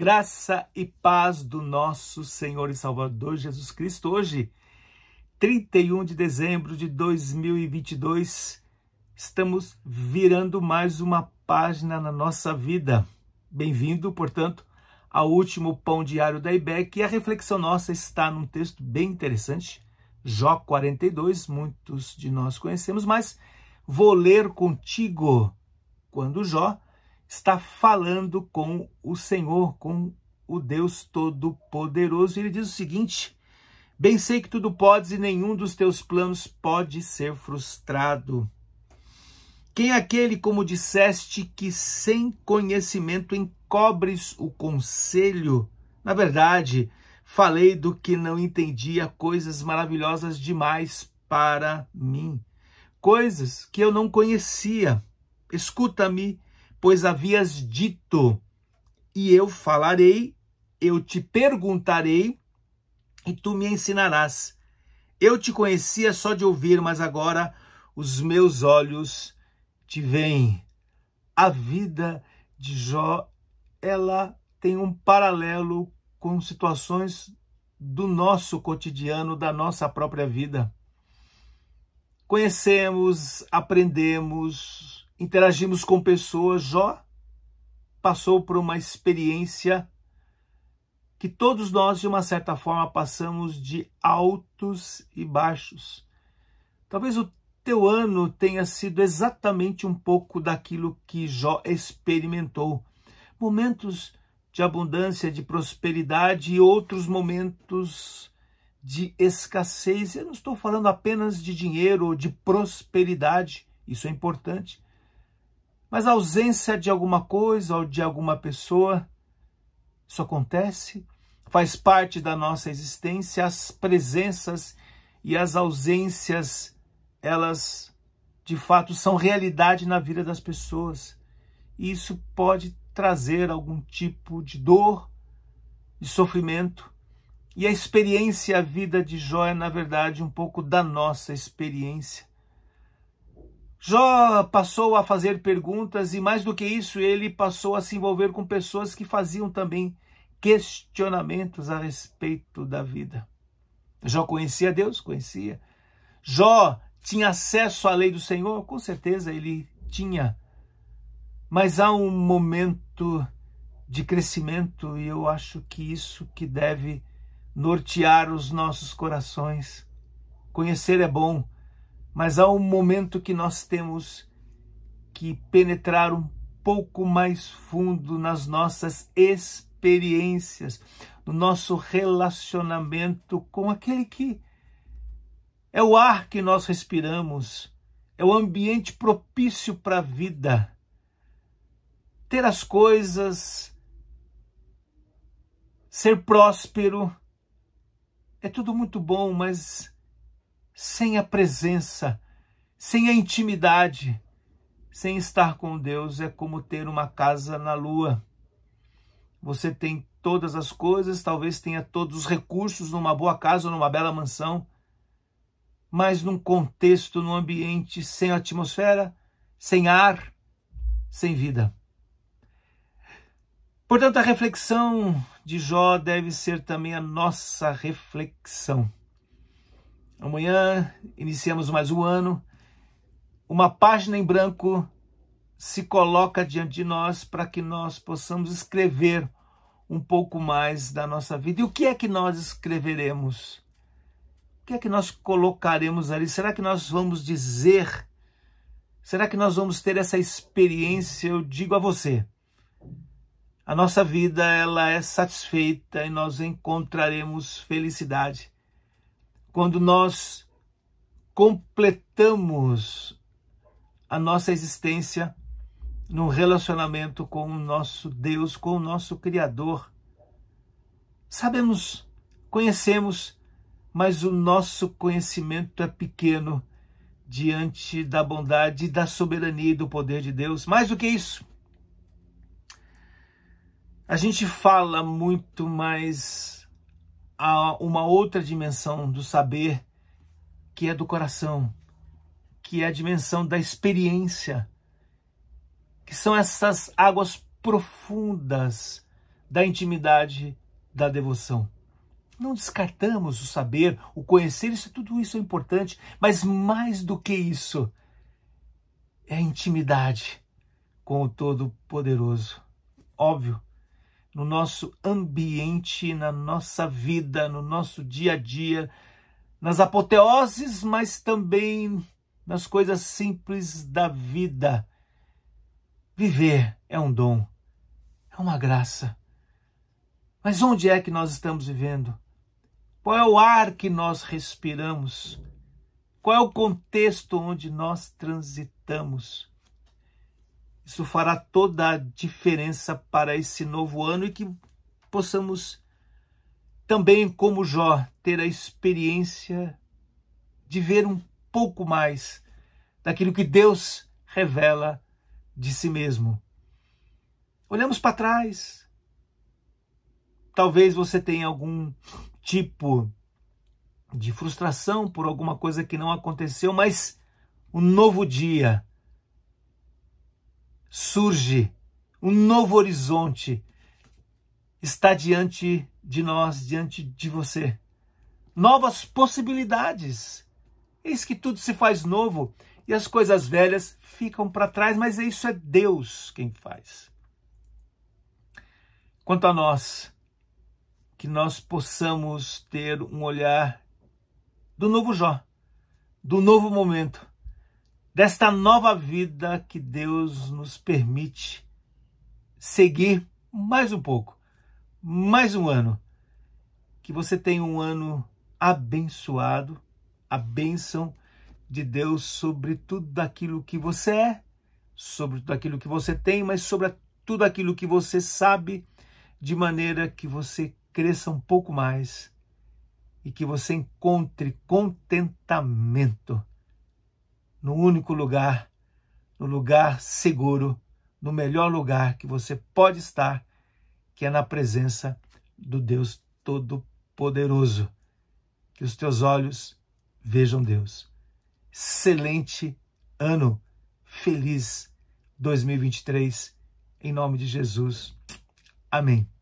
Graça e paz do nosso Senhor e Salvador Jesus Cristo. Hoje, 31 de dezembro de 2022, estamos virando mais uma página na nossa vida. Bem-vindo, portanto, ao último Pão Diário da IBEC. E a reflexão nossa está num texto bem interessante, Jó 42, muitos de nós conhecemos, mas vou ler contigo quando Jó está falando com o Senhor, com o Deus Todo-Poderoso. E ele diz o seguinte: Bem sei que tudo podes e nenhum dos teus planos pode ser frustrado. Quem é aquele, como disseste, que sem conhecimento encobres o conselho? Na verdade, falei do que não entendia, coisas maravilhosas demais para mim, coisas que eu não conhecia. Escuta-me pois havias dito: E eu falarei, eu te perguntarei, e tu me ensinarás. Eu te conhecia só de ouvir, mas agora os meus olhos te veem. A vida de Jó, ela tem um paralelo com situações do nosso cotidiano, da nossa própria vida. Conhecemos, aprendemos, interagimos com pessoas. Jó passou por uma experiência que todos nós, de uma certa forma, passamos de altos e baixos. Talvez o teu ano tenha sido exatamente um pouco daquilo que Jó experimentou. Momentos de abundância, de prosperidade e outros momentos de escassez. Eu não estou falando apenas de dinheiro ou de prosperidade, isso é importante. Mas a ausência de alguma coisa ou de alguma pessoa, isso acontece, faz parte da nossa existência. As presenças e as ausências, elas de fato são realidade na vida das pessoas. E isso pode trazer algum tipo de dor, de sofrimento. E a experiência, a vida de Jó é, na verdade, um pouco da nossa experiência. Jó passou a fazer perguntas e, mais do que isso, ele passou a se envolver com pessoas que faziam também questionamentos a respeito da vida. Jó conhecia Deus? Conhecia. Jó tinha acesso à lei do Senhor? Com certeza ele tinha. Mas há um momento de crescimento e eu acho que isso que deve nortear os nossos corações. Conhecer é bom, mas há um momento que nós temos que penetrar um pouco mais fundo nas nossas experiências, no nosso relacionamento com aquele que é o ar que nós respiramos, é o ambiente propício para a vida. Ter as coisas, ser próspero, é tudo muito bom, mas sem a presença, sem a intimidade, sem estar com Deus é como ter uma casa na lua. Você tem todas as coisas, talvez tenha todos os recursos numa boa casa ou numa bela mansão, mas num contexto, num ambiente sem atmosfera, sem ar, sem vida. Portanto, a reflexão de Jó deve ser também a nossa reflexão. Amanhã iniciamos mais um ano. Uma página em branco se coloca diante de nós para que nós possamos escrever um pouco mais da nossa vida. E o que é que nós escreveremos? O que é que nós colocaremos ali? Será que nós vamos dizer? Será que nós vamos ter essa experiência? Eu digo a você. A nossa vida ela é satisfeita e nós encontraremos felicidade quando nós completamos a nossa existência num relacionamento com o nosso Deus, com o nosso Criador. Sabemos, conhecemos, mas o nosso conhecimento é pequeno diante da bondade, da soberania e do poder de Deus. Mais do que isso, a gente fala muito mais há uma outra dimensão do saber que é do coração, que é a dimensão da experiência, que são essas águas profundas da intimidade, da devoção. Não descartamos o saber, o conhecer, isso tudo isso é importante, mas mais do que isso é a intimidade com o Todo-Poderoso. Óbvio, no nosso ambiente, na nossa vida, no nosso dia a dia, nas apoteoses, mas também nas coisas simples da vida. Viver é um dom, é uma graça. Mas onde é que nós estamos vivendo? Qual é o ar que nós respiramos? Qual é o contexto onde nós transitamos? Isso fará toda a diferença para esse novo ano e que possamos também, como Jó, ter a experiência de ver um pouco mais daquilo que Deus revela de si mesmo. Olhamos para trás. Talvez você tenha algum tipo de frustração por alguma coisa que não aconteceu, mas um novo dia surge, um novo horizonte está diante de nós, diante de você. Novas possibilidades. Eis que tudo se faz novo e as coisas velhas ficam para trás, mas isso é Deus quem faz. Quanto a nós, que nós possamos ter um olhar do novo Jó, do novo momento, desta nova vida que Deus nos permite seguir mais um pouco, mais um ano. Que você tenha um ano abençoado, a bênção de Deus sobre tudo aquilo que você é, sobre tudo aquilo que você tem, mas sobre tudo aquilo que você sabe, de maneira que você cresça um pouco mais e que você encontre contentamento no único lugar, no lugar seguro, no melhor lugar que você pode estar, que é na presença do Deus Todo-Poderoso. Que os teus olhos vejam Deus. Excelente ano, feliz 2023, em nome de Jesus. Amém.